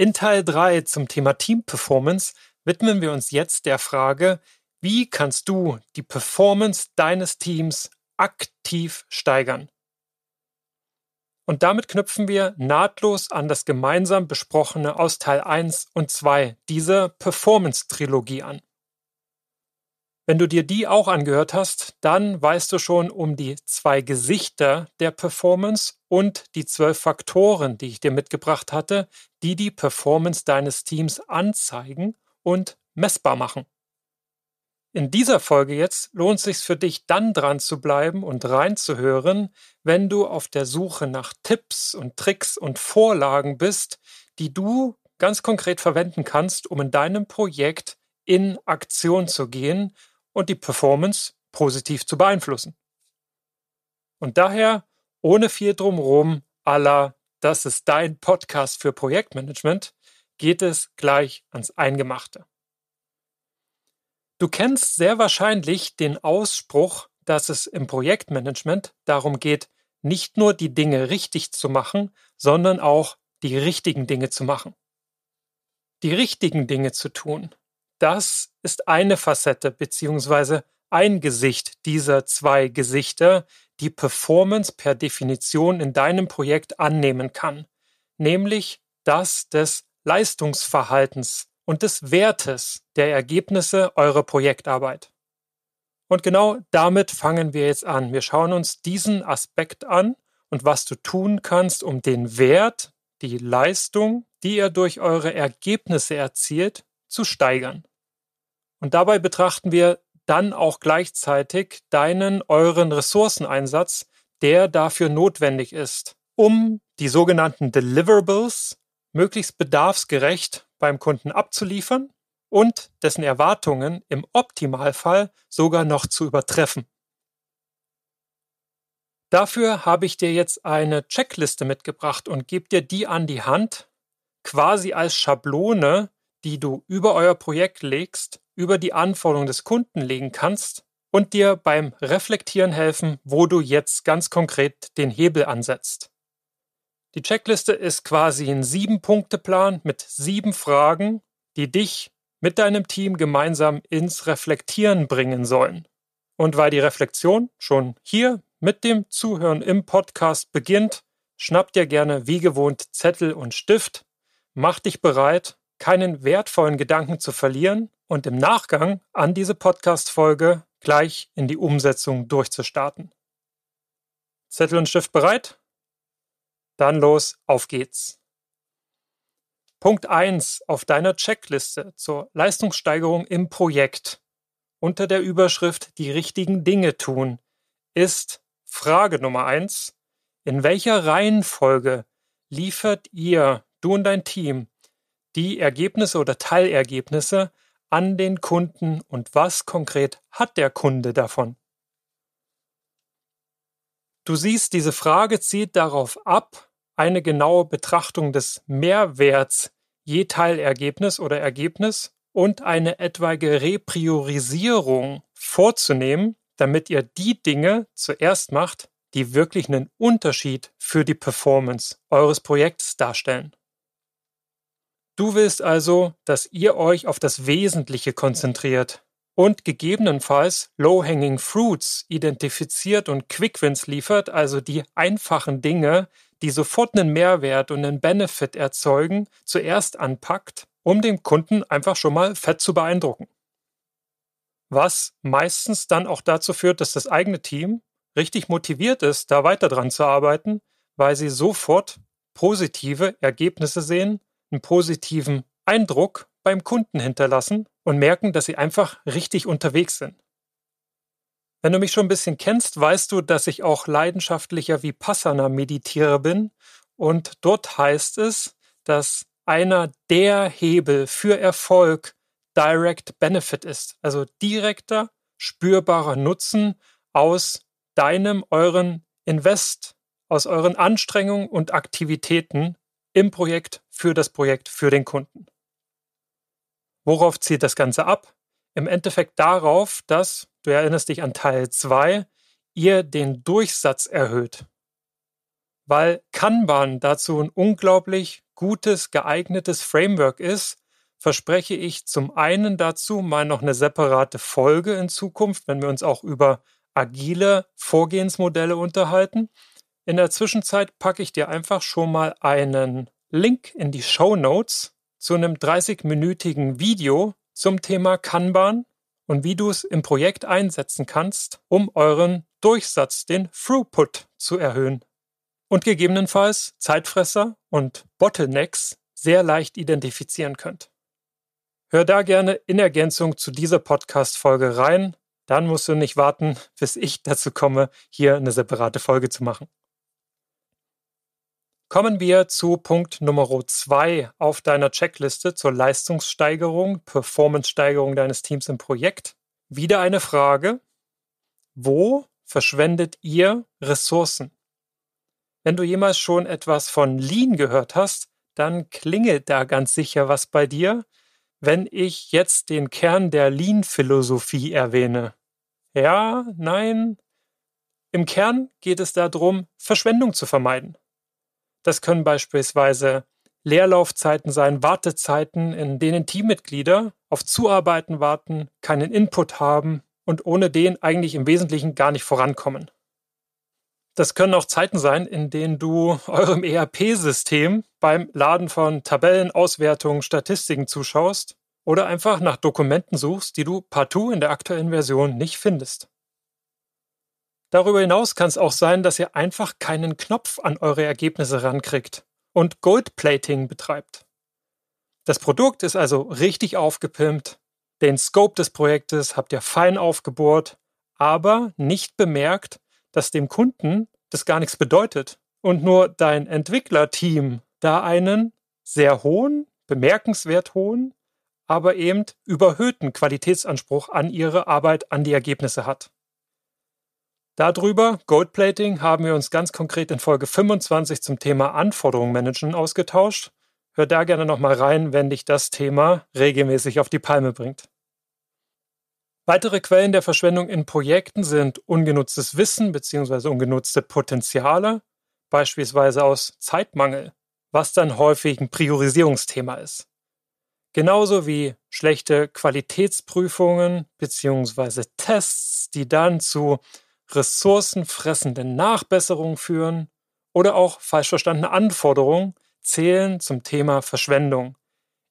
In Teil 3 zum Thema Team Performance widmen wir uns jetzt der Frage, wie kannst du die Performance deines Teams aktiv steigern? Und damit knüpfen wir nahtlos an das gemeinsam besprochene aus Teil 1 und 2 dieser Performance-Trilogie an. Wenn du dir die auch angehört hast, dann weißt du schon um die zwei Gesichter der Performance und die zwölf Faktoren, die ich dir mitgebracht hatte, die die Performance deines Teams anzeigen und messbar machen. In dieser Folge jetzt lohnt es sich für dich dann dran zu bleiben und reinzuhören, wenn du auf der Suche nach Tipps und Tricks und Vorlagen bist, die du ganz konkret verwenden kannst, um in deinem Projekt in Aktion zu gehen und die Performance positiv zu beeinflussen. Und daher ohne viel drumherum aller, das ist dein Podcast für Projektmanagement, geht es gleich ans Eingemachte. Du kennst sehr wahrscheinlich den Ausspruch, dass es im Projektmanagement darum geht, nicht nur die Dinge richtig zu machen, sondern auch die richtigen Dinge zu machen. Die richtigen Dinge zu tun, das ist eine Facette beziehungsweise ein Gesicht dieser zwei Gesichter, die Performance per Definition in deinem Projekt annehmen kann, nämlich das des Leistungsverhaltens und des Wertes der Ergebnisse eurer Projektarbeit. Und genau damit fangen wir jetzt an. Wir schauen uns diesen Aspekt an und was du tun kannst, um den Wert, die Leistung, die ihr durch eure Ergebnisse erzielt, zu steigern. Und dabei betrachten wir dann auch gleichzeitig deinen, euren Ressourceneinsatz, der dafür notwendig ist, um die sogenannten Deliverables möglichst bedarfsgerecht beim Kunden abzuliefern und dessen Erwartungen im Optimalfall sogar noch zu übertreffen. Dafür habe ich dir jetzt eine Checkliste mitgebracht und gebe dir die an die Hand, quasi als Schablone, die du über euer Projekt legst, über die Anforderungen des Kunden legen kannst und dir beim Reflektieren helfen, wo du jetzt ganz konkret den Hebel ansetzt. Die Checkliste ist quasi ein Sieben-Punkte-Plan mit sieben Fragen, die dich mit deinem Team gemeinsam ins Reflektieren bringen sollen. Und weil die Reflexion schon hier mit dem Zuhören im Podcast beginnt, schnapp dir gerne wie gewohnt Zettel und Stift, mach dich bereit, keinen wertvollen Gedanken zu verlieren und im Nachgang an diese Podcast-Folge gleich in die Umsetzung durchzustarten. Zettel und Stift bereit? Dann los, auf geht's! Punkt 1 auf deiner Checkliste zur Leistungssteigerung im Projekt unter der Überschrift Die richtigen Dinge tun ist Frage Nummer 1. In welcher Reihenfolge liefert ihr, du und dein Team, die Ergebnisse oder Teilergebnisse an den Kunden und was konkret hat der Kunde davon? Du siehst, diese Frage zielt darauf ab, eine genaue Betrachtung des Mehrwerts je Teilergebnis oder Ergebnis und eine etwaige Repriorisierung vorzunehmen, damit ihr die Dinge zuerst macht, die wirklich einen Unterschied für die Performance eures Projekts darstellen. Du willst also, dass ihr euch auf das Wesentliche konzentriert und gegebenenfalls Low-Hanging Fruits identifiziert und Quick-Wins liefert, also die einfachen Dinge, die sofort einen Mehrwert und einen Benefit erzeugen, zuerst anpackt, um den Kunden einfach schon mal fett zu beeindrucken. Was meistens dann auch dazu führt, dass das eigene Team richtig motiviert ist, da weiter dran zu arbeiten, weil sie sofort positive Ergebnisse sehen einen positiven Eindruck beim Kunden hinterlassen und merken, dass sie einfach richtig unterwegs sind. Wenn du mich schon ein bisschen kennst, weißt du, dass ich auch leidenschaftlicher Vipassana-Meditierer bin und dort heißt es, dass einer der Hebel für Erfolg Direct Benefit ist, also direkter, spürbarer Nutzen aus deinem, euren Invest, aus euren Anstrengungen und Aktivitäten im Projekt, für das Projekt, für den Kunden. Worauf zielt das Ganze ab? Im Endeffekt darauf, dass, du erinnerst dich an Teil 2, ihr den Durchsatz erhöht. Weil Kanban dazu ein unglaublich gutes, geeignetes Framework ist, verspreche ich zum einen dazu mal noch eine separate Folge in Zukunft, wenn wir uns auch über agile Vorgehensmodelle unterhalten. In der Zwischenzeit packe ich dir einfach schon mal einen Link in die Show Notes zu einem 30-minütigen Video zum Thema Kanban und wie du es im Projekt einsetzen kannst, um euren Durchsatz, den Throughput, zu erhöhen und gegebenenfalls Zeitfresser und Bottlenecks sehr leicht identifizieren könnt. Hör da gerne in Ergänzung zu dieser Podcast-Folge rein. Dann musst du nicht warten, bis ich dazu komme, hier eine separate Folge zu machen. Kommen wir zu Punkt Nummer zwei auf deiner Checkliste zur Leistungssteigerung, Performance-Steigerung deines Teams im Projekt. Wieder eine Frage. Wo verschwendet ihr Ressourcen? Wenn du jemals schon etwas von Lean gehört hast, dann klingelt da ganz sicher was bei dir, wenn ich jetzt den Kern der Lean-Philosophie erwähne. Ja, nein. Im Kern geht es darum, Verschwendung zu vermeiden. Das können beispielsweise Leerlaufzeiten sein, Wartezeiten, in denen Teammitglieder auf Zuarbeiten warten, keinen Input haben und ohne den eigentlich im Wesentlichen gar nicht vorankommen. Das können auch Zeiten sein, in denen du eurem ERP-System beim Laden von Tabellen, Auswertungen, Statistiken zuschaust oder einfach nach Dokumenten suchst, die du partout in der aktuellen Version nicht findest. Darüber hinaus kann es auch sein, dass ihr einfach keinen Knopf an eure Ergebnisse rankriegt und Goldplating betreibt. Das Produkt ist also richtig aufgepimpt, den Scope des Projektes habt ihr fein aufgebohrt, aber nicht bemerkt, dass dem Kunden das gar nichts bedeutet und nur dein Entwicklerteam da einen sehr hohen, bemerkenswert hohen, aber eben überhöhten Qualitätsanspruch an ihre Arbeit, an die Ergebnisse hat. Darüber, Goldplating, haben wir uns ganz konkret in Folge 25 zum Thema Anforderungen managen ausgetauscht. Hör da gerne nochmal rein, wenn dich das Thema regelmäßig auf die Palme bringt. Weitere Quellen der Verschwendung in Projekten sind ungenutztes Wissen bzw. ungenutzte Potenziale, beispielsweise aus Zeitmangel, was dann häufig ein Priorisierungsthema ist. Genauso wie schlechte Qualitätsprüfungen bzw. Tests, die dann zu ressourcenfressende Nachbesserungen führen oder auch falsch verstandene Anforderungen zählen zum Thema Verschwendung.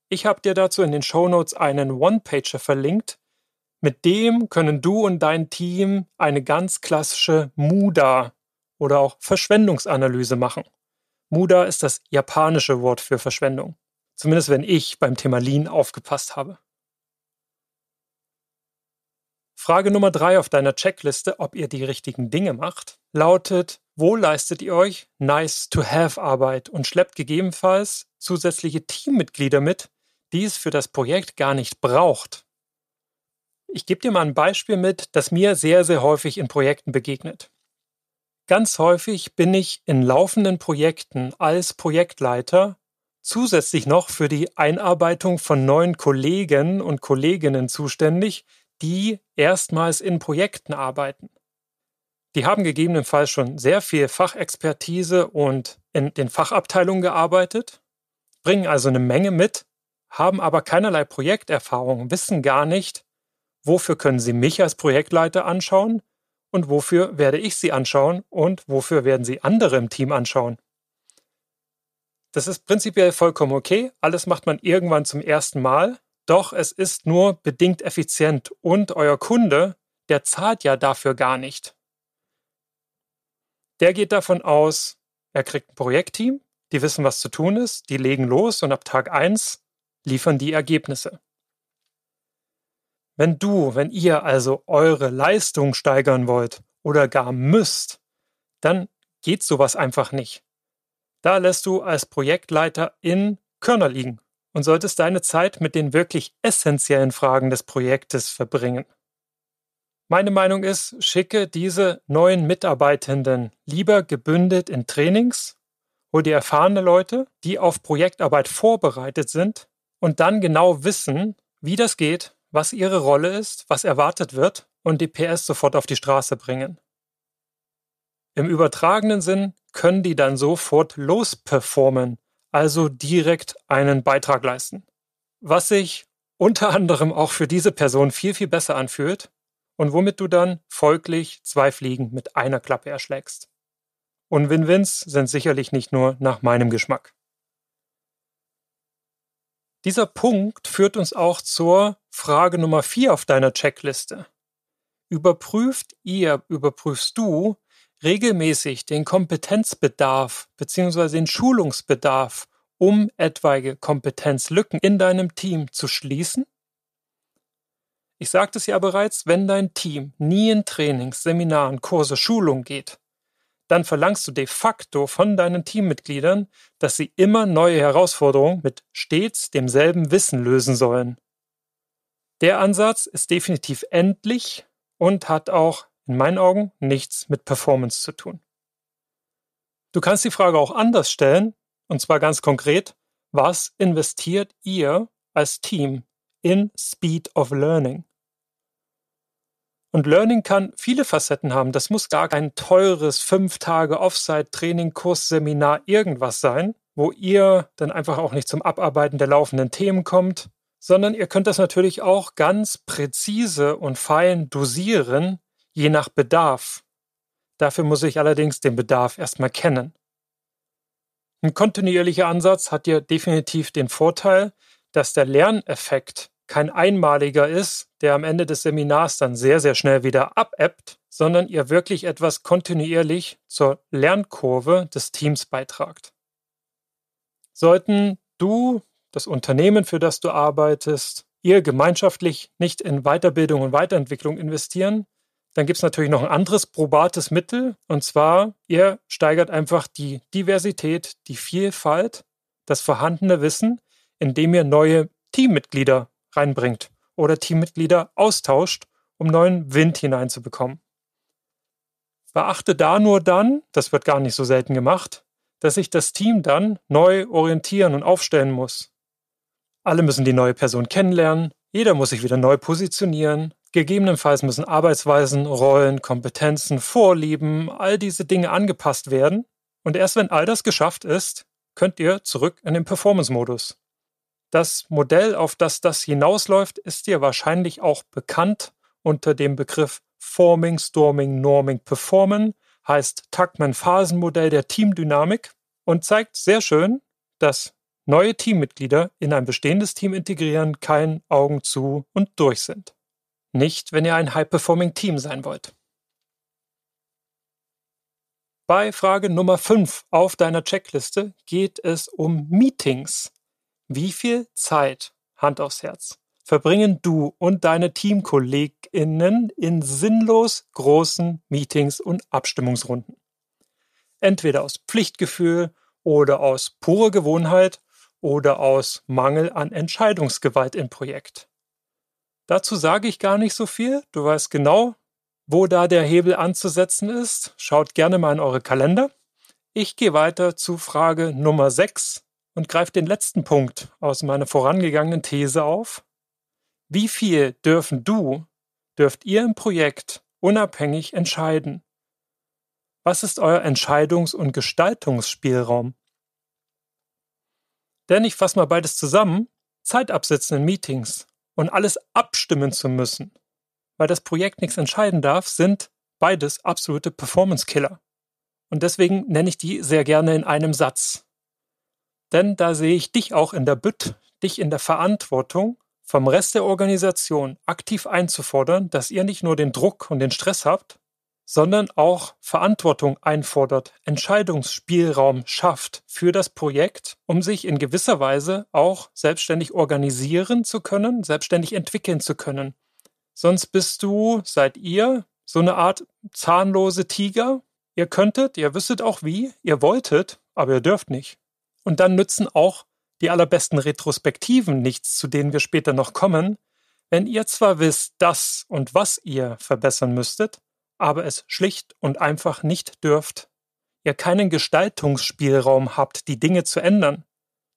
Ich habe dir dazu in den Shownotes einen One-Pager verlinkt. Mit dem können du und dein Team eine ganz klassische MUDA oder auch Verschwendungsanalyse machen. MUDA ist das japanische Wort für Verschwendung. Zumindest wenn ich beim Thema Lean aufgepasst habe. Frage Nummer drei auf deiner Checkliste, ob ihr die richtigen Dinge macht, lautet, wo leistet ihr euch Nice-to-Have-Arbeit und schleppt gegebenenfalls zusätzliche Teammitglieder mit, die es für das Projekt gar nicht braucht? Ich gebe dir mal ein Beispiel mit, das mir sehr, sehr häufig in Projekten begegnet. Ganz häufig bin ich in laufenden Projekten als Projektleiter zusätzlich noch für die Einarbeitung von neuen Kollegen und Kolleginnen zuständig, die erstmals in Projekten arbeiten. Die haben gegebenenfalls schon sehr viel Fachexpertise und in den Fachabteilungen gearbeitet, bringen also eine Menge mit, haben aber keinerlei Projekterfahrung, wissen gar nicht, wofür können sie mich als Projektleiter anschauen und wofür werde ich sie anschauen und wofür werden sie andere im Team anschauen. Das ist prinzipiell vollkommen okay, alles macht man irgendwann zum ersten Mal, doch es ist nur bedingt effizient und euer Kunde, der zahlt ja dafür gar nicht. Der geht davon aus, er kriegt ein Projektteam, die wissen, was zu tun ist, die legen los und ab Tag 1 liefern die Ergebnisse. Wenn du, wenn ihr also eure Leistung steigern wollt oder gar müsst, dann geht sowas einfach nicht. Da lässt du als Projektleiter in Körner liegen und solltest deine Zeit mit den wirklich essentiellen Fragen des Projektes verbringen. Meine Meinung ist, schicke diese neuen Mitarbeitenden lieber gebündelt in Trainings, hol dir erfahrene Leute, die auf Projektarbeit vorbereitet sind und dann genau wissen, wie das geht, was ihre Rolle ist, was erwartet wird und die PS sofort auf die Straße bringen. Im übertragenen Sinn können die dann sofort losperformen also direkt einen Beitrag leisten. Was sich unter anderem auch für diese Person viel, viel besser anfühlt und womit du dann folglich zwei Fliegen mit einer Klappe erschlägst. Und Win-Wins sind sicherlich nicht nur nach meinem Geschmack. Dieser Punkt führt uns auch zur Frage Nummer 4 auf deiner Checkliste. Überprüft ihr, überprüfst du, regelmäßig den Kompetenzbedarf bzw. den Schulungsbedarf, um etwaige Kompetenzlücken in deinem Team zu schließen? Ich sagte es ja bereits, wenn dein Team nie in Trainings, Seminaren, Kurse, Schulung geht, dann verlangst du de facto von deinen Teammitgliedern, dass sie immer neue Herausforderungen mit stets demselben Wissen lösen sollen. Der Ansatz ist definitiv endlich und hat auch in meinen Augen nichts mit Performance zu tun. Du kannst die Frage auch anders stellen, und zwar ganz konkret, was investiert ihr als Team in Speed of Learning? Und Learning kann viele Facetten haben. Das muss gar kein teures 5 Tage Offsite Training, Kurs, Seminar, irgendwas sein, wo ihr dann einfach auch nicht zum Abarbeiten der laufenden Themen kommt, sondern ihr könnt das natürlich auch ganz präzise und fein dosieren je nach Bedarf. Dafür muss ich allerdings den Bedarf erstmal kennen. Ein kontinuierlicher Ansatz hat hier definitiv den Vorteil, dass der Lerneffekt kein einmaliger ist, der am Ende des Seminars dann sehr, sehr schnell wieder abebbt, sondern ihr wirklich etwas kontinuierlich zur Lernkurve des Teams beitragt. Sollten du, das Unternehmen, für das du arbeitest, ihr gemeinschaftlich nicht in Weiterbildung und Weiterentwicklung investieren, dann gibt es natürlich noch ein anderes probates Mittel, und zwar, ihr steigert einfach die Diversität, die Vielfalt, das vorhandene Wissen, indem ihr neue Teammitglieder reinbringt oder Teammitglieder austauscht, um neuen Wind hineinzubekommen. Beachte da nur dann, das wird gar nicht so selten gemacht, dass sich das Team dann neu orientieren und aufstellen muss. Alle müssen die neue Person kennenlernen, jeder muss sich wieder neu positionieren, Gegebenenfalls müssen Arbeitsweisen, Rollen, Kompetenzen, Vorlieben, all diese Dinge angepasst werden. Und erst wenn all das geschafft ist, könnt ihr zurück in den Performance-Modus. Das Modell, auf das das hinausläuft, ist dir wahrscheinlich auch bekannt unter dem Begriff Forming, Storming, Norming, Performen, heißt Tuckman-Phasenmodell der Teamdynamik und zeigt sehr schön, dass neue Teammitglieder in ein bestehendes Team integrieren, kein Augen zu und durch sind. Nicht, wenn ihr ein High-Performing-Team sein wollt. Bei Frage Nummer 5 auf deiner Checkliste geht es um Meetings. Wie viel Zeit, Hand aufs Herz, verbringen du und deine Teamkolleginnen in sinnlos großen Meetings und Abstimmungsrunden? Entweder aus Pflichtgefühl oder aus purer Gewohnheit oder aus Mangel an Entscheidungsgewalt im Projekt. Dazu sage ich gar nicht so viel. Du weißt genau, wo da der Hebel anzusetzen ist. Schaut gerne mal in eure Kalender. Ich gehe weiter zu Frage Nummer 6 und greife den letzten Punkt aus meiner vorangegangenen These auf. Wie viel dürfen du, dürft ihr im Projekt unabhängig entscheiden? Was ist euer Entscheidungs- und Gestaltungsspielraum? Denn ich fasse mal beides zusammen. Zeit absitzen in Meetings, und alles abstimmen zu müssen, weil das Projekt nichts entscheiden darf, sind beides absolute Performance-Killer. Und deswegen nenne ich die sehr gerne in einem Satz. Denn da sehe ich dich auch in der Bütt, dich in der Verantwortung, vom Rest der Organisation aktiv einzufordern, dass ihr nicht nur den Druck und den Stress habt, sondern auch Verantwortung einfordert, Entscheidungsspielraum schafft für das Projekt, um sich in gewisser Weise auch selbstständig organisieren zu können, selbstständig entwickeln zu können. Sonst bist du, seid ihr, so eine Art zahnlose Tiger. Ihr könntet, ihr wüsstet auch wie, ihr wolltet, aber ihr dürft nicht. Und dann nützen auch die allerbesten Retrospektiven nichts, zu denen wir später noch kommen, wenn ihr zwar wisst, dass und was ihr verbessern müsstet, aber es schlicht und einfach nicht dürft, ihr keinen Gestaltungsspielraum habt, die Dinge zu ändern,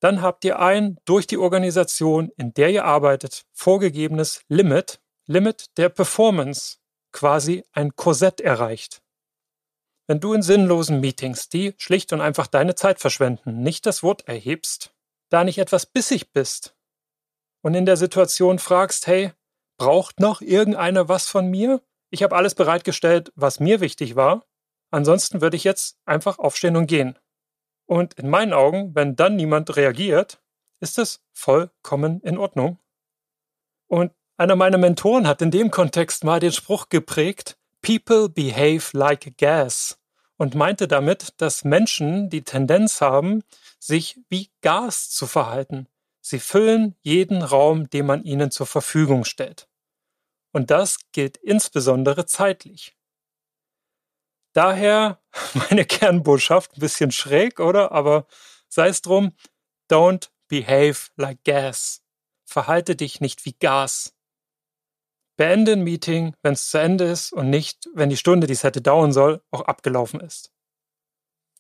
dann habt ihr ein durch die Organisation, in der ihr arbeitet, vorgegebenes Limit, Limit der Performance, quasi ein Korsett erreicht. Wenn du in sinnlosen Meetings, die schlicht und einfach deine Zeit verschwenden, nicht das Wort erhebst, da nicht etwas bissig bist und in der Situation fragst, hey, braucht noch irgendeiner was von mir? Ich habe alles bereitgestellt, was mir wichtig war. Ansonsten würde ich jetzt einfach aufstehen und gehen. Und in meinen Augen, wenn dann niemand reagiert, ist es vollkommen in Ordnung. Und einer meiner Mentoren hat in dem Kontext mal den Spruch geprägt, People behave like gas und meinte damit, dass Menschen die Tendenz haben, sich wie Gas zu verhalten. Sie füllen jeden Raum, den man ihnen zur Verfügung stellt. Und das gilt insbesondere zeitlich. Daher meine Kernbotschaft, ein bisschen schräg, oder? Aber sei es drum, don't behave like gas. Verhalte dich nicht wie Gas. Beende ein Meeting, wenn es zu Ende ist und nicht, wenn die Stunde, die es hätte dauern soll, auch abgelaufen ist.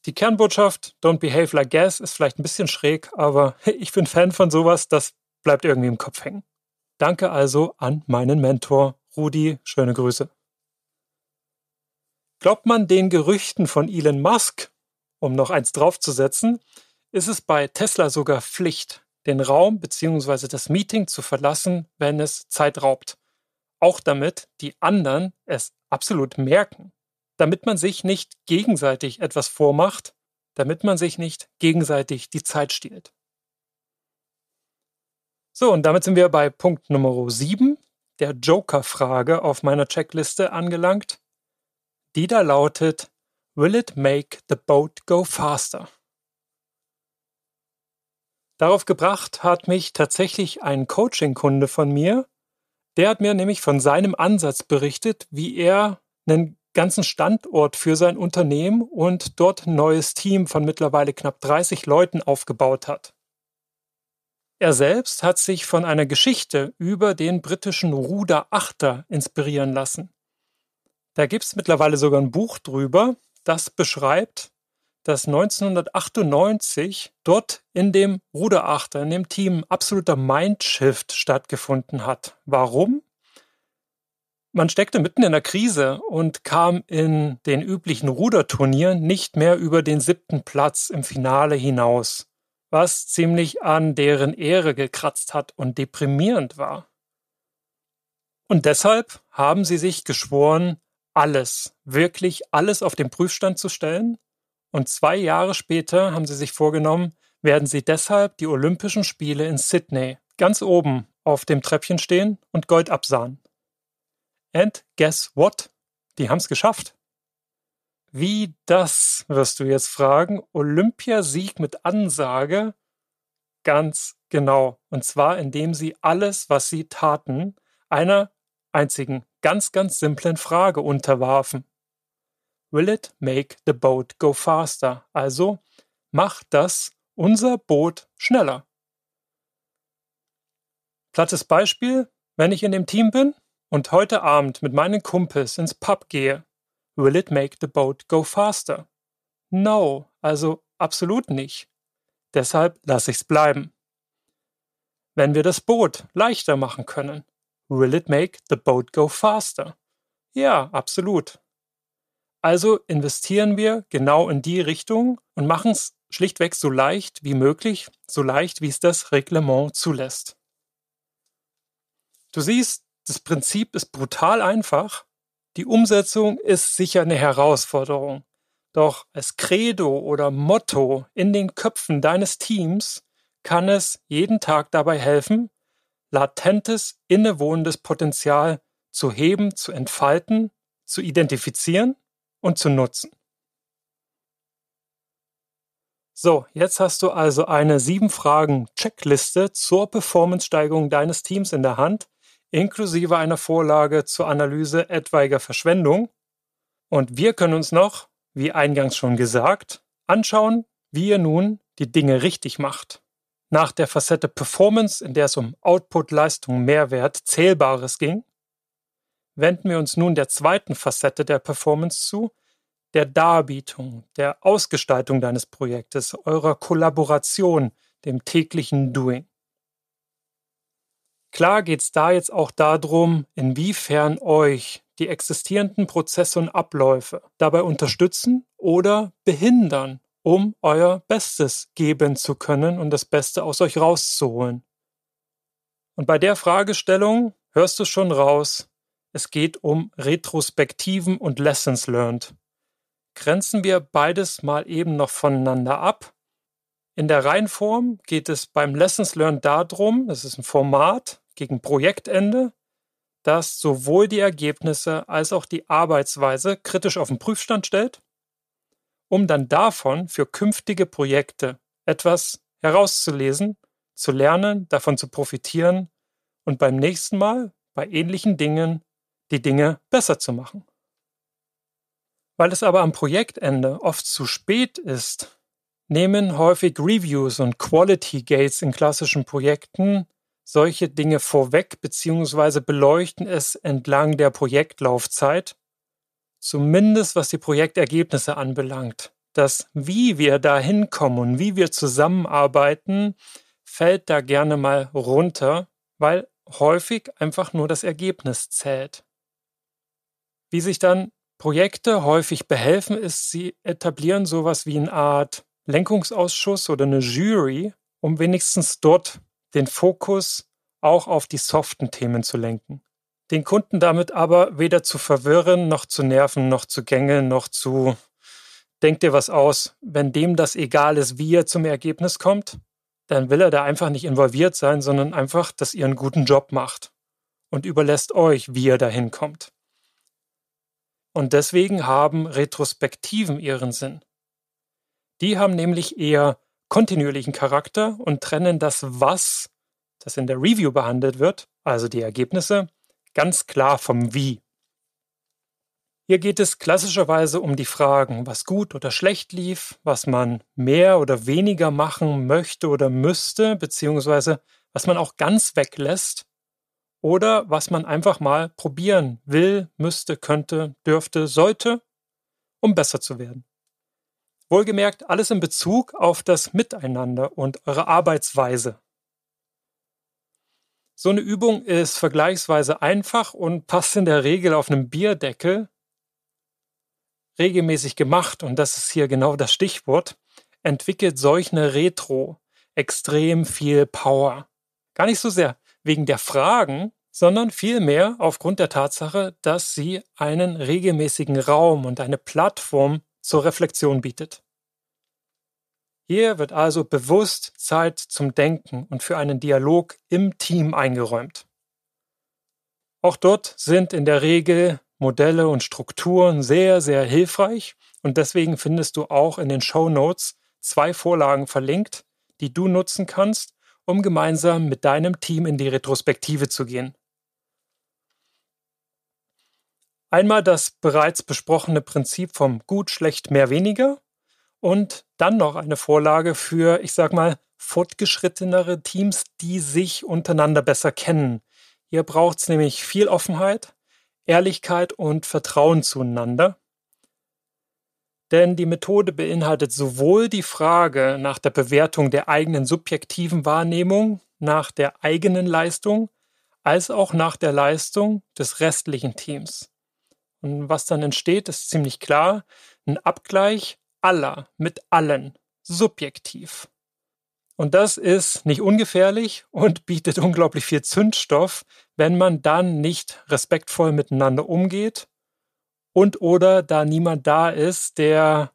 Die Kernbotschaft Don't Behave Like Gas ist vielleicht ein bisschen schräg, aber ich bin Fan von sowas, das bleibt irgendwie im Kopf hängen. Danke also an meinen Mentor Rudi, schöne Grüße. Glaubt man den Gerüchten von Elon Musk, um noch eins draufzusetzen, ist es bei Tesla sogar Pflicht, den Raum bzw. das Meeting zu verlassen, wenn es Zeit raubt. Auch damit die anderen es absolut merken. Damit man sich nicht gegenseitig etwas vormacht, damit man sich nicht gegenseitig die Zeit stiehlt. So, und damit sind wir bei Punkt Nummer 7, der Joker-Frage auf meiner Checkliste angelangt. Die da lautet, Will it make the boat go faster? Darauf gebracht hat mich tatsächlich ein Coaching-Kunde von mir. Der hat mir nämlich von seinem Ansatz berichtet, wie er einen ganzen Standort für sein Unternehmen und dort ein neues Team von mittlerweile knapp 30 Leuten aufgebaut hat. Er selbst hat sich von einer Geschichte über den britischen Ruder Achter inspirieren lassen. Da gibt es mittlerweile sogar ein Buch drüber, das beschreibt, dass 1998 dort in dem Ruderachter, in dem Team, absoluter Mindshift stattgefunden hat. Warum? Man steckte mitten in der Krise und kam in den üblichen Ruderturnieren nicht mehr über den siebten Platz im Finale hinaus was ziemlich an deren Ehre gekratzt hat und deprimierend war. Und deshalb haben sie sich geschworen, alles, wirklich alles auf den Prüfstand zu stellen. Und zwei Jahre später haben sie sich vorgenommen, werden sie deshalb die Olympischen Spiele in Sydney ganz oben auf dem Treppchen stehen und Gold absahen. And guess what? Die haben es geschafft. Wie das, wirst du jetzt fragen, Olympiasieg mit Ansage? Ganz genau. Und zwar, indem sie alles, was sie taten, einer einzigen, ganz, ganz simplen Frage unterwarfen. Will it make the boat go faster? Also, macht das unser Boot schneller? Plattes Beispiel, wenn ich in dem Team bin und heute Abend mit meinen Kumpels ins Pub gehe, Will it make the boat go faster? No, also absolut nicht. Deshalb lasse ich's bleiben. Wenn wir das Boot leichter machen können, will it make the boat go faster? Ja, absolut. Also investieren wir genau in die Richtung und machen es schlichtweg so leicht wie möglich, so leicht wie es das Reglement zulässt. Du siehst, das Prinzip ist brutal einfach die Umsetzung ist sicher eine Herausforderung. Doch als Credo oder Motto in den Köpfen deines Teams kann es jeden Tag dabei helfen, latentes, innewohnendes Potenzial zu heben, zu entfalten, zu identifizieren und zu nutzen. So, jetzt hast du also eine sieben Fragen Checkliste zur Performance-Steigerung deines Teams in der Hand inklusive einer Vorlage zur Analyse etwaiger Verschwendung. Und wir können uns noch, wie eingangs schon gesagt, anschauen, wie ihr nun die Dinge richtig macht. Nach der Facette Performance, in der es um Output, Leistung, Mehrwert, Zählbares ging, wenden wir uns nun der zweiten Facette der Performance zu, der Darbietung, der Ausgestaltung deines Projektes, eurer Kollaboration, dem täglichen Doing. Klar geht es da jetzt auch darum, inwiefern euch die existierenden Prozesse und Abläufe dabei unterstützen oder behindern, um euer Bestes geben zu können und das Beste aus euch rauszuholen. Und bei der Fragestellung hörst du schon raus, es geht um Retrospektiven und Lessons Learned. Grenzen wir beides mal eben noch voneinander ab. In der Reinform geht es beim Lessons Learned darum, das ist ein Format, gegen Projektende, das sowohl die Ergebnisse als auch die Arbeitsweise kritisch auf den Prüfstand stellt, um dann davon für künftige Projekte etwas herauszulesen, zu lernen, davon zu profitieren und beim nächsten Mal bei ähnlichen Dingen die Dinge besser zu machen. Weil es aber am Projektende oft zu spät ist, nehmen häufig Reviews und Quality Gates in klassischen Projekten solche Dinge vorweg beziehungsweise beleuchten es entlang der Projektlaufzeit, zumindest was die Projektergebnisse anbelangt. Das, wie wir da hinkommen und wie wir zusammenarbeiten, fällt da gerne mal runter, weil häufig einfach nur das Ergebnis zählt. Wie sich dann Projekte häufig behelfen, ist, sie etablieren sowas wie eine Art Lenkungsausschuss oder eine Jury, um wenigstens dort den Fokus auch auf die soften Themen zu lenken. Den Kunden damit aber weder zu verwirren, noch zu nerven, noch zu gängeln, noch zu denk dir was aus. Wenn dem das egal ist, wie er zum Ergebnis kommt, dann will er da einfach nicht involviert sein, sondern einfach, dass ihr einen guten Job macht und überlässt euch, wie ihr dahin kommt. Und deswegen haben Retrospektiven ihren Sinn. Die haben nämlich eher kontinuierlichen Charakter und trennen das Was, das in der Review behandelt wird, also die Ergebnisse, ganz klar vom Wie. Hier geht es klassischerweise um die Fragen, was gut oder schlecht lief, was man mehr oder weniger machen möchte oder müsste, beziehungsweise was man auch ganz weglässt oder was man einfach mal probieren will, müsste, könnte, dürfte, sollte, um besser zu werden. Wohlgemerkt alles in Bezug auf das Miteinander und eure Arbeitsweise. So eine Übung ist vergleichsweise einfach und passt in der Regel auf einem Bierdeckel regelmäßig gemacht, und das ist hier genau das Stichwort, entwickelt solch eine Retro extrem viel Power. Gar nicht so sehr wegen der Fragen, sondern vielmehr aufgrund der Tatsache, dass sie einen regelmäßigen Raum und eine Plattform zur Reflexion bietet. Hier wird also bewusst Zeit zum Denken und für einen Dialog im Team eingeräumt. Auch dort sind in der Regel Modelle und Strukturen sehr, sehr hilfreich und deswegen findest du auch in den Show Notes zwei Vorlagen verlinkt, die du nutzen kannst, um gemeinsam mit deinem Team in die Retrospektive zu gehen. Einmal das bereits besprochene Prinzip vom Gut, Schlecht, mehr, weniger und dann noch eine Vorlage für, ich sag mal, fortgeschrittenere Teams, die sich untereinander besser kennen. Hier braucht es nämlich viel Offenheit, Ehrlichkeit und Vertrauen zueinander. Denn die Methode beinhaltet sowohl die Frage nach der Bewertung der eigenen subjektiven Wahrnehmung, nach der eigenen Leistung, als auch nach der Leistung des restlichen Teams. Und was dann entsteht, ist ziemlich klar. Ein Abgleich aller, mit allen, subjektiv. Und das ist nicht ungefährlich und bietet unglaublich viel Zündstoff, wenn man dann nicht respektvoll miteinander umgeht und oder da niemand da ist, der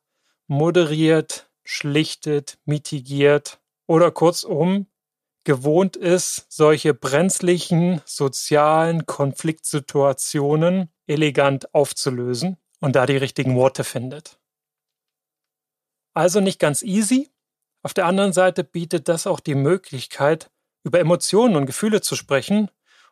moderiert, schlichtet, mitigiert oder kurzum gewohnt ist, solche brenzlichen sozialen Konfliktsituationen elegant aufzulösen und da die richtigen Worte findet. Also nicht ganz easy. Auf der anderen Seite bietet das auch die Möglichkeit, über Emotionen und Gefühle zu sprechen.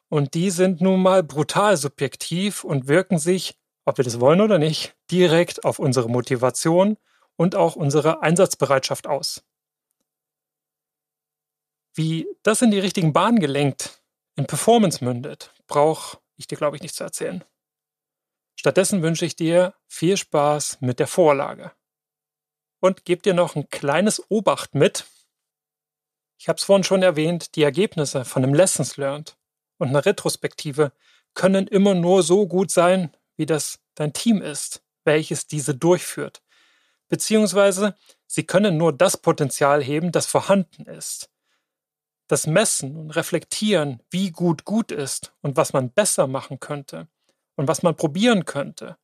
Und die sind nun mal brutal subjektiv und wirken sich, ob wir das wollen oder nicht, direkt auf unsere Motivation und auch unsere Einsatzbereitschaft aus. Wie das in die richtigen Bahnen gelenkt, in Performance mündet, brauche ich dir, glaube ich, nicht zu erzählen. Stattdessen wünsche ich dir viel Spaß mit der Vorlage und gebe dir noch ein kleines Obacht mit. Ich habe es vorhin schon erwähnt, die Ergebnisse von einem Lessons Learned und einer Retrospektive können immer nur so gut sein, wie das dein Team ist, welches diese durchführt. Beziehungsweise sie können nur das Potenzial heben, das vorhanden ist. Das Messen und Reflektieren, wie gut gut ist und was man besser machen könnte und was man probieren könnte,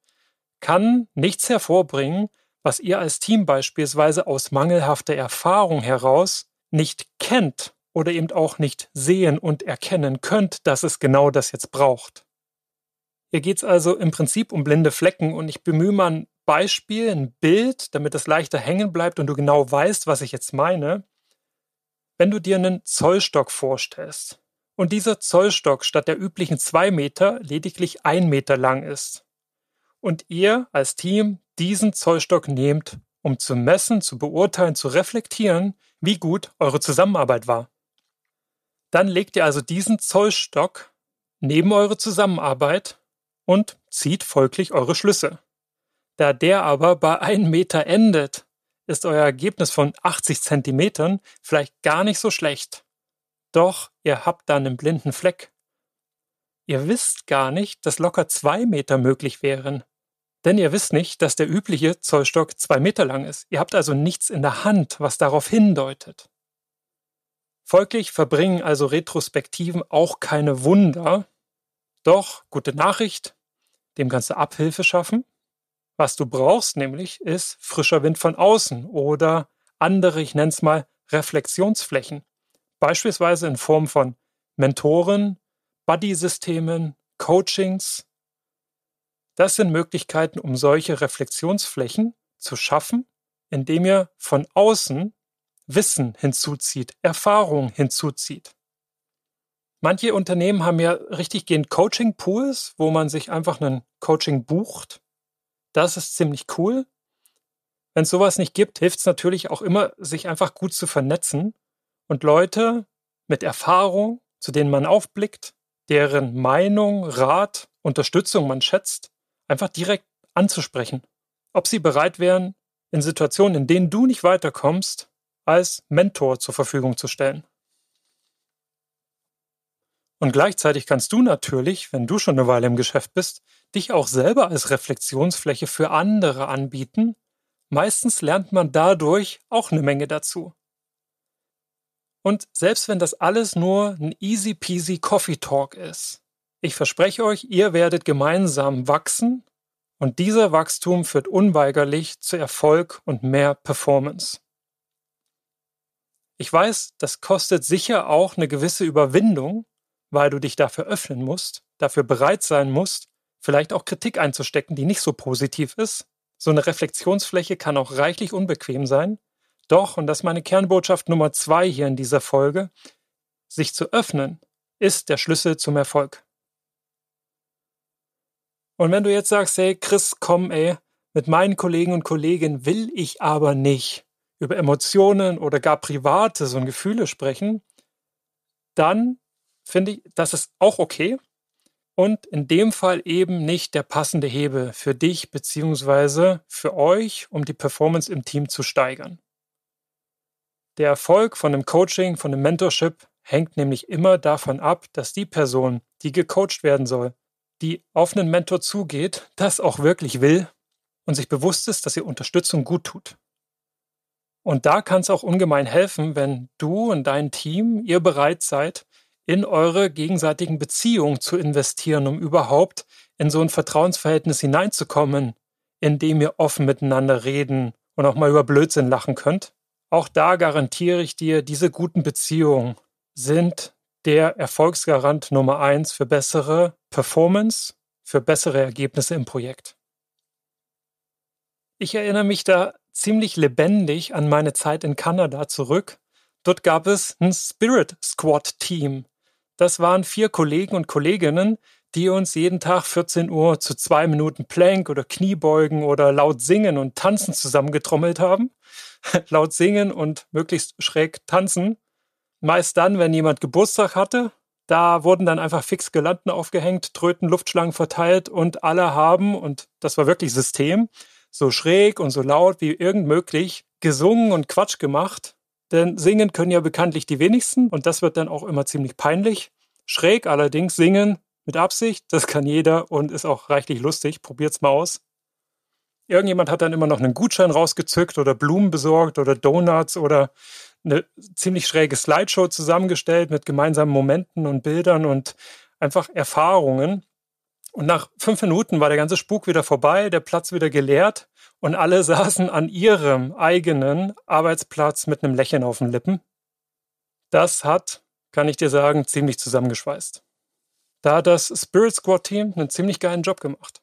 kann nichts hervorbringen, was ihr als Team beispielsweise aus mangelhafter Erfahrung heraus nicht kennt oder eben auch nicht sehen und erkennen könnt, dass es genau das jetzt braucht. Hier geht's also im Prinzip um blinde Flecken und ich bemühe mal ein Beispiel, ein Bild, damit es leichter hängen bleibt und du genau weißt, was ich jetzt meine. Wenn du dir einen Zollstock vorstellst und dieser Zollstock statt der üblichen zwei Meter lediglich ein Meter lang ist und ihr als Team diesen Zollstock nehmt, um zu messen, zu beurteilen, zu reflektieren, wie gut eure Zusammenarbeit war. Dann legt ihr also diesen Zollstock neben eure Zusammenarbeit und zieht folglich eure Schlüsse. Da der aber bei 1 Meter endet, ist euer Ergebnis von 80 Zentimetern vielleicht gar nicht so schlecht. Doch ihr habt dann einen blinden Fleck. Ihr wisst gar nicht, dass locker 2 Meter möglich wären. Denn ihr wisst nicht, dass der übliche Zollstock zwei Meter lang ist. Ihr habt also nichts in der Hand, was darauf hindeutet. Folglich verbringen also Retrospektiven auch keine Wunder. Doch, gute Nachricht, dem kannst du Abhilfe schaffen. Was du brauchst nämlich ist frischer Wind von außen oder andere, ich nenne es mal, Reflexionsflächen. Beispielsweise in Form von Mentoren, Buddy-Systemen, Coachings, das sind Möglichkeiten, um solche Reflexionsflächen zu schaffen, indem ihr von außen Wissen hinzuzieht, Erfahrung hinzuzieht. Manche Unternehmen haben ja richtig gehend Coaching-Pools, wo man sich einfach ein Coaching bucht. Das ist ziemlich cool. Wenn es sowas nicht gibt, hilft es natürlich auch immer, sich einfach gut zu vernetzen und Leute mit Erfahrung, zu denen man aufblickt, deren Meinung, Rat, Unterstützung man schätzt, einfach direkt anzusprechen. Ob sie bereit wären, in Situationen, in denen du nicht weiterkommst, als Mentor zur Verfügung zu stellen. Und gleichzeitig kannst du natürlich, wenn du schon eine Weile im Geschäft bist, dich auch selber als Reflexionsfläche für andere anbieten. Meistens lernt man dadurch auch eine Menge dazu. Und selbst wenn das alles nur ein easy peasy Coffee Talk ist, ich verspreche euch, ihr werdet gemeinsam wachsen und dieser Wachstum führt unweigerlich zu Erfolg und mehr Performance. Ich weiß, das kostet sicher auch eine gewisse Überwindung, weil du dich dafür öffnen musst, dafür bereit sein musst, vielleicht auch Kritik einzustecken, die nicht so positiv ist. So eine Reflexionsfläche kann auch reichlich unbequem sein. Doch, und das ist meine Kernbotschaft Nummer zwei hier in dieser Folge, sich zu öffnen ist der Schlüssel zum Erfolg. Und wenn du jetzt sagst, hey Chris, komm, ey, mit meinen Kollegen und Kolleginnen will ich aber nicht über Emotionen oder gar Privates und Gefühle sprechen, dann finde ich, das ist auch okay und in dem Fall eben nicht der passende Hebel für dich bzw. für euch, um die Performance im Team zu steigern. Der Erfolg von einem Coaching, von einem Mentorship hängt nämlich immer davon ab, dass die Person, die gecoacht werden soll, die auf einen Mentor zugeht, das auch wirklich will und sich bewusst ist, dass ihr Unterstützung gut tut. Und da kann es auch ungemein helfen, wenn du und dein Team, ihr bereit seid, in eure gegenseitigen Beziehungen zu investieren, um überhaupt in so ein Vertrauensverhältnis hineinzukommen, in dem ihr offen miteinander reden und auch mal über Blödsinn lachen könnt. Auch da garantiere ich dir, diese guten Beziehungen sind der Erfolgsgarant Nummer eins für bessere Performance, für bessere Ergebnisse im Projekt. Ich erinnere mich da ziemlich lebendig an meine Zeit in Kanada zurück. Dort gab es ein Spirit Squad Team. Das waren vier Kollegen und Kolleginnen, die uns jeden Tag 14 Uhr zu zwei Minuten Plank oder Kniebeugen oder laut singen und tanzen zusammengetrommelt haben. laut singen und möglichst schräg tanzen Meist dann, wenn jemand Geburtstag hatte, da wurden dann einfach fix Gelanden aufgehängt, Tröten, Luftschlangen verteilt und alle haben, und das war wirklich System, so schräg und so laut wie irgend möglich gesungen und Quatsch gemacht. Denn singen können ja bekanntlich die wenigsten und das wird dann auch immer ziemlich peinlich. Schräg allerdings singen mit Absicht, das kann jeder und ist auch reichlich lustig. Probiert's mal aus. Irgendjemand hat dann immer noch einen Gutschein rausgezückt oder Blumen besorgt oder Donuts oder eine ziemlich schräge Slideshow zusammengestellt mit gemeinsamen Momenten und Bildern und einfach Erfahrungen. Und nach fünf Minuten war der ganze Spuk wieder vorbei, der Platz wieder geleert und alle saßen an ihrem eigenen Arbeitsplatz mit einem Lächeln auf den Lippen. Das hat, kann ich dir sagen, ziemlich zusammengeschweißt. Da hat das Spirit Squad Team einen ziemlich geilen Job gemacht.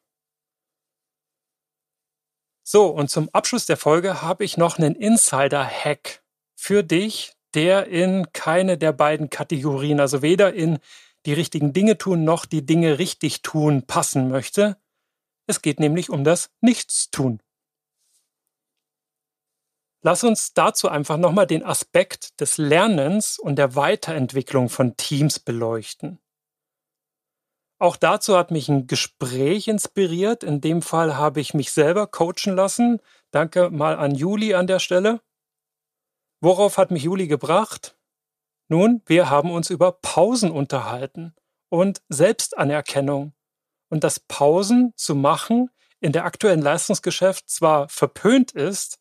So, und zum Abschluss der Folge habe ich noch einen Insider-Hack für dich, der in keine der beiden Kategorien, also weder in die richtigen Dinge tun noch die Dinge richtig tun passen möchte. Es geht nämlich um das Nichtstun. Lass uns dazu einfach nochmal den Aspekt des Lernens und der Weiterentwicklung von Teams beleuchten. Auch dazu hat mich ein Gespräch inspiriert. In dem Fall habe ich mich selber coachen lassen. Danke mal an Juli an der Stelle. Worauf hat mich Juli gebracht? Nun, wir haben uns über Pausen unterhalten und Selbstanerkennung und dass Pausen zu machen in der aktuellen Leistungsgeschäft zwar verpönt ist,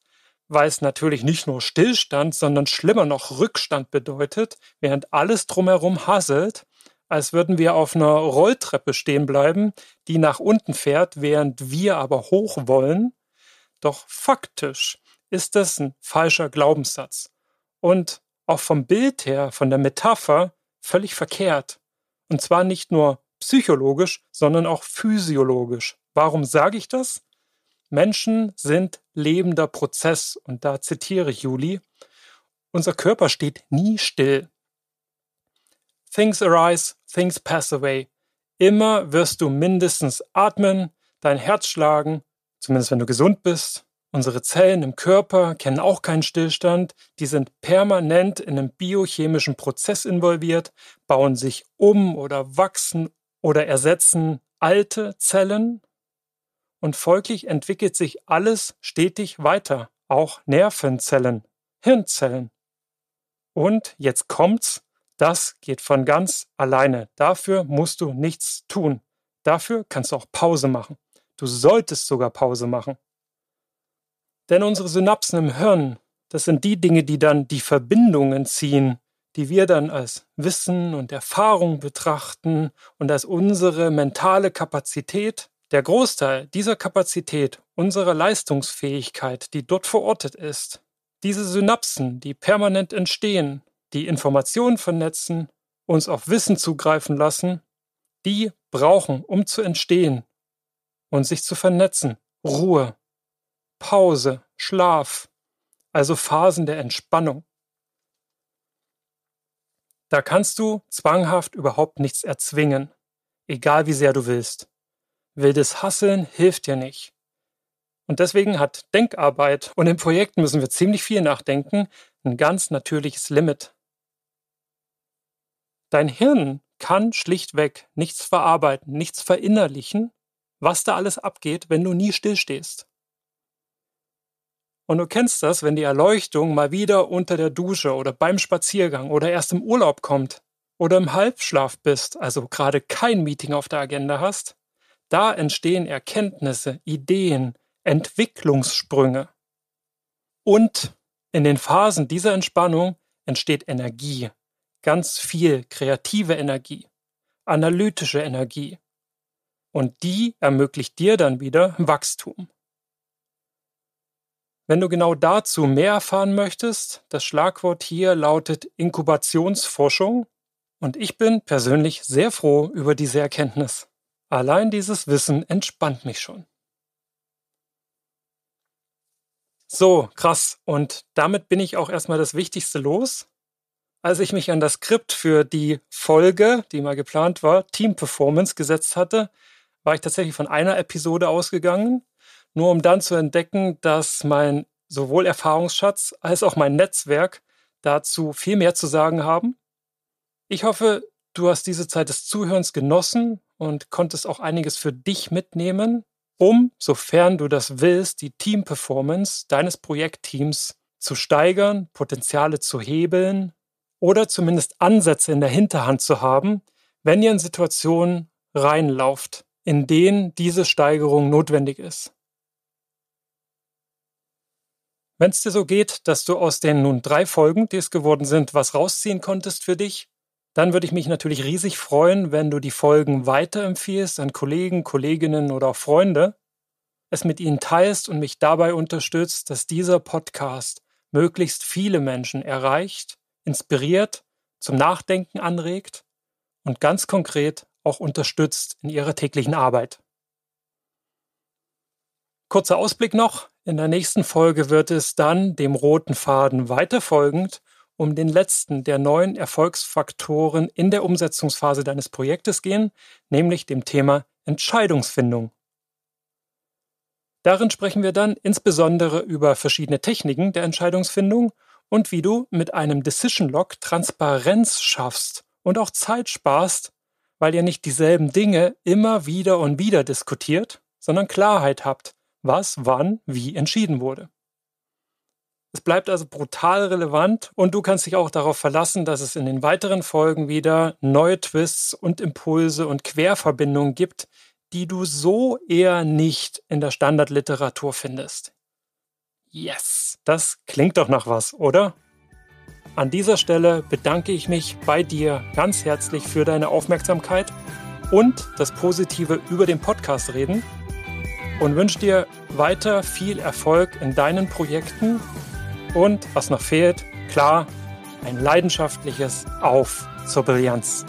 weil es natürlich nicht nur Stillstand, sondern schlimmer noch Rückstand bedeutet, während alles drumherum hasselt, als würden wir auf einer Rolltreppe stehen bleiben, die nach unten fährt, während wir aber hoch wollen. Doch faktisch ist das ein falscher Glaubenssatz. Und auch vom Bild her, von der Metapher, völlig verkehrt. Und zwar nicht nur psychologisch, sondern auch physiologisch. Warum sage ich das? Menschen sind lebender Prozess und da zitiere ich Juli, unser Körper steht nie still. Things arise, things pass away. Immer wirst du mindestens atmen, dein Herz schlagen, zumindest wenn du gesund bist, Unsere Zellen im Körper kennen auch keinen Stillstand, die sind permanent in einem biochemischen Prozess involviert, bauen sich um oder wachsen oder ersetzen alte Zellen und folglich entwickelt sich alles stetig weiter, auch Nervenzellen, Hirnzellen. Und jetzt kommt's, das geht von ganz alleine. Dafür musst du nichts tun. Dafür kannst du auch Pause machen. Du solltest sogar Pause machen. Denn unsere Synapsen im Hirn, das sind die Dinge, die dann die Verbindungen ziehen, die wir dann als Wissen und Erfahrung betrachten und als unsere mentale Kapazität, der Großteil dieser Kapazität, unserer Leistungsfähigkeit, die dort verortet ist. Diese Synapsen, die permanent entstehen, die Informationen vernetzen, uns auf Wissen zugreifen lassen, die brauchen, um zu entstehen und sich zu vernetzen, Ruhe. Pause, Schlaf, also Phasen der Entspannung. Da kannst du zwanghaft überhaupt nichts erzwingen, egal wie sehr du willst. Wildes Hasseln hilft dir nicht. Und deswegen hat Denkarbeit und im Projekt müssen wir ziemlich viel nachdenken, ein ganz natürliches Limit. Dein Hirn kann schlichtweg nichts verarbeiten, nichts verinnerlichen, was da alles abgeht, wenn du nie stillstehst. Und du kennst das, wenn die Erleuchtung mal wieder unter der Dusche oder beim Spaziergang oder erst im Urlaub kommt oder im Halbschlaf bist, also gerade kein Meeting auf der Agenda hast. Da entstehen Erkenntnisse, Ideen, Entwicklungssprünge. Und in den Phasen dieser Entspannung entsteht Energie, ganz viel kreative Energie, analytische Energie. Und die ermöglicht dir dann wieder Wachstum. Wenn du genau dazu mehr erfahren möchtest, das Schlagwort hier lautet Inkubationsforschung und ich bin persönlich sehr froh über diese Erkenntnis. Allein dieses Wissen entspannt mich schon. So, krass. Und damit bin ich auch erstmal das Wichtigste los. Als ich mich an das Skript für die Folge, die mal geplant war, Team Performance gesetzt hatte, war ich tatsächlich von einer Episode ausgegangen nur um dann zu entdecken, dass mein sowohl Erfahrungsschatz als auch mein Netzwerk dazu viel mehr zu sagen haben. Ich hoffe, du hast diese Zeit des Zuhörens genossen und konntest auch einiges für dich mitnehmen, um, sofern du das willst, die Teamperformance deines Projektteams zu steigern, Potenziale zu hebeln oder zumindest Ansätze in der Hinterhand zu haben, wenn ihr in Situationen reinlauft, in denen diese Steigerung notwendig ist. Wenn es dir so geht, dass du aus den nun drei Folgen, die es geworden sind, was rausziehen konntest für dich, dann würde ich mich natürlich riesig freuen, wenn du die Folgen weiterempfiehlst an Kollegen, Kolleginnen oder auch Freunde, es mit ihnen teilst und mich dabei unterstützt, dass dieser Podcast möglichst viele Menschen erreicht, inspiriert, zum Nachdenken anregt und ganz konkret auch unterstützt in ihrer täglichen Arbeit. Kurzer Ausblick noch. In der nächsten Folge wird es dann dem roten Faden weiterfolgend um den letzten der neuen Erfolgsfaktoren in der Umsetzungsphase deines Projektes gehen, nämlich dem Thema Entscheidungsfindung. Darin sprechen wir dann insbesondere über verschiedene Techniken der Entscheidungsfindung und wie du mit einem Decision Log Transparenz schaffst und auch Zeit sparst, weil ihr nicht dieselben Dinge immer wieder und wieder diskutiert, sondern Klarheit habt was, wann, wie entschieden wurde. Es bleibt also brutal relevant und du kannst dich auch darauf verlassen, dass es in den weiteren Folgen wieder neue Twists und Impulse und Querverbindungen gibt, die du so eher nicht in der Standardliteratur findest. Yes, das klingt doch nach was, oder? An dieser Stelle bedanke ich mich bei dir ganz herzlich für deine Aufmerksamkeit und das positive über den Podcast reden und wünsche dir weiter viel Erfolg in deinen Projekten und, was noch fehlt, klar, ein leidenschaftliches Auf zur Brillanz.